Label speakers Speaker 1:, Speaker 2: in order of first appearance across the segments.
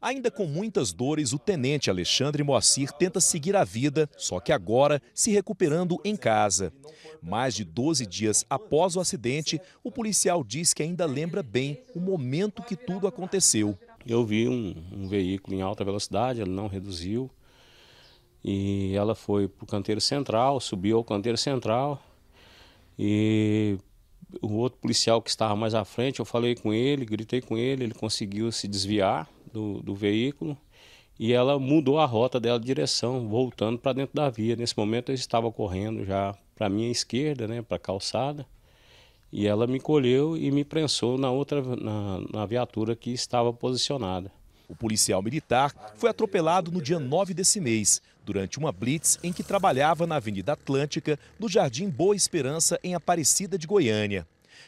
Speaker 1: Ainda com muitas dores, o tenente Alexandre Moacir tenta seguir a vida, só que agora se recuperando em casa. Mais de 12 dias após o acidente, o policial diz que ainda lembra bem o momento que tudo aconteceu. Eu vi
Speaker 2: um, um veículo em alta velocidade, ele não reduziu, e ela foi para o canteiro central, subiu ao canteiro central e o outro policial que estava mais à frente, eu falei com ele, gritei com ele, ele conseguiu se desviar do, do veículo e ela mudou a rota dela de direção, voltando para dentro da via. Nesse momento eu estava correndo já para minha esquerda, né, para a calçada, e ela me colheu e me prensou na outra na, na viatura que estava posicionada o policial militar, foi atropelado no dia 9 desse mês, durante uma blitz em que
Speaker 1: trabalhava na Avenida Atlântica, no Jardim Boa Esperança, em Aparecida de Goiânia.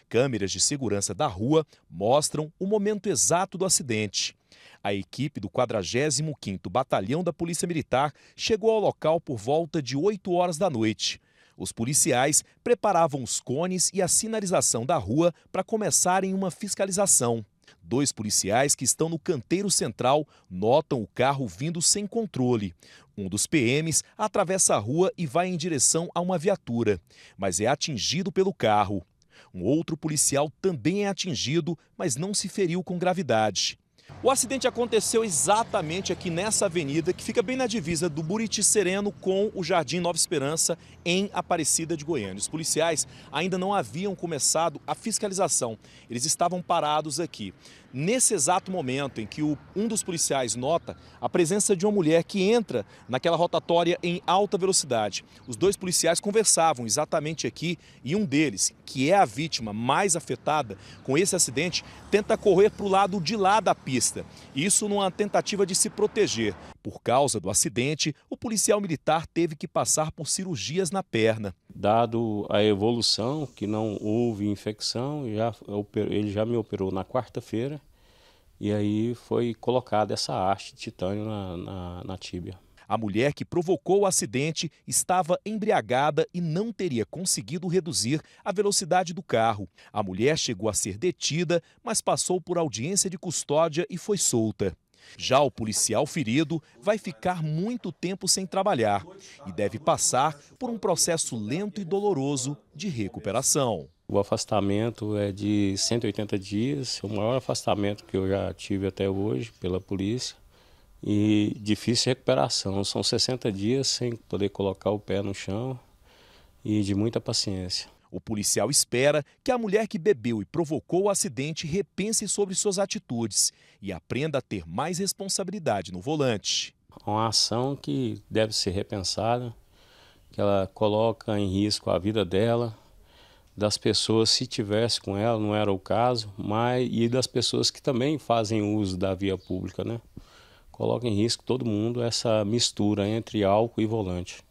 Speaker 1: Câmeras de segurança da rua mostram o momento exato do acidente. A equipe do 45º Batalhão da Polícia Militar chegou ao local por volta de 8 horas da noite. Os policiais preparavam os cones e a sinalização da rua para começarem uma fiscalização. Dois policiais que estão no canteiro central notam o carro vindo sem controle. Um dos PMs atravessa a rua e vai em direção a uma viatura, mas é atingido pelo carro. Um outro policial também é atingido, mas não se feriu com gravidade. O acidente aconteceu exatamente aqui nessa avenida, que fica bem na divisa do Buriti Sereno com o Jardim Nova Esperança, em Aparecida de Goiânia. Os policiais ainda não haviam começado a fiscalização, eles estavam parados aqui. Nesse exato momento em que o, um dos policiais nota a presença de uma mulher que entra naquela rotatória em alta velocidade, os dois policiais conversavam exatamente aqui e um deles, que é a vítima mais afetada com esse acidente, tenta correr para o lado de lá da pista motorista. Isso numa tentativa de se proteger. Por causa do acidente, o policial militar teve que passar por cirurgias na perna.
Speaker 2: Dado a evolução, que não houve infecção, já, ele já me operou na quarta-feira e aí foi colocada essa haste de titânio na, na, na tíbia. A mulher que provocou o acidente
Speaker 1: estava embriagada e não teria conseguido reduzir a velocidade do carro. A mulher chegou a ser detida, mas passou por audiência de custódia e foi solta. Já o policial ferido vai ficar muito tempo sem trabalhar e deve passar por um processo lento e doloroso de recuperação.
Speaker 2: O afastamento é de 180 dias, o maior afastamento que eu já tive até hoje pela polícia e difícil recuperação. São 60 dias sem poder colocar o pé no chão e de muita paciência. O policial espera que a mulher
Speaker 1: que bebeu e provocou o acidente repense sobre suas atitudes e aprenda a ter
Speaker 2: mais responsabilidade no volante. Uma ação que deve ser repensada, que ela coloca em risco a vida dela, das pessoas se tivesse com ela, não era o caso, mas e das pessoas que também fazem uso da via pública, né? coloca em risco todo mundo essa mistura entre álcool e volante.